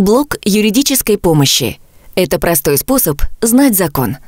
Блок юридической помощи. Это простой способ знать закон.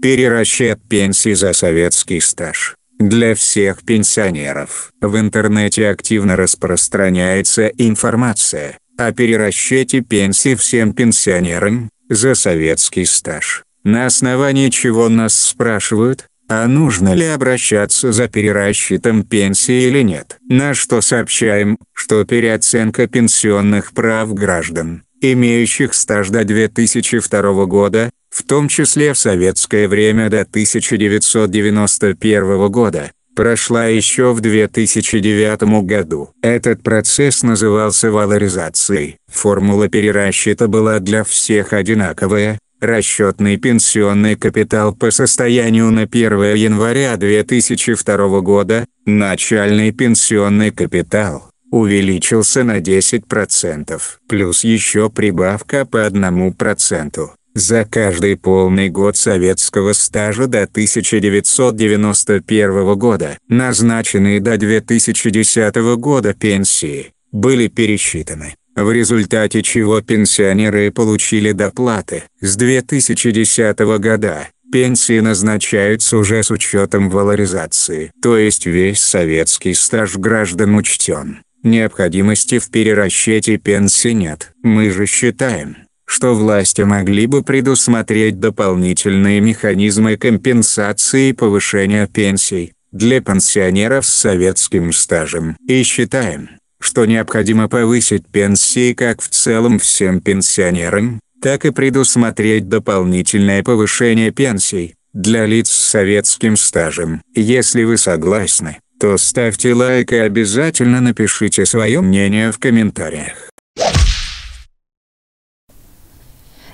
Перерасчет пенсий за советский стаж. Для всех пенсионеров в интернете активно распространяется информация о перерасчете пенсий всем пенсионерам за советский стаж. На основании чего нас спрашивают, а нужно ли обращаться за перерасчетом пенсии или нет. На что сообщаем, что переоценка пенсионных прав граждан, имеющих стаж до 2002 года, в том числе в советское время до 1991 года, прошла еще в 2009 году. Этот процесс назывался валоризацией. Формула перерасчета была для всех одинаковая, Расчетный пенсионный капитал по состоянию на 1 января 2002 года, начальный пенсионный капитал, увеличился на 10%, плюс еще прибавка по 1%. За каждый полный год советского стажа до 1991 года, назначенные до 2010 года пенсии, были пересчитаны в результате чего пенсионеры получили доплаты. С 2010 года пенсии назначаются уже с учетом валоризации, то есть весь советский стаж граждан учтен. Необходимости в перерасчете пенсии нет. Мы же считаем, что власти могли бы предусмотреть дополнительные механизмы компенсации и повышения пенсий для пенсионеров с советским стажем. И считаем, что необходимо повысить пенсии как в целом всем пенсионерам, так и предусмотреть дополнительное повышение пенсий для лиц с советским стажем. Если вы согласны, то ставьте лайк и обязательно напишите свое мнение в комментариях.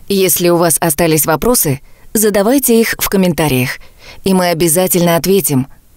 Если у вас остались вопросы, задавайте их в комментариях, и мы обязательно ответим –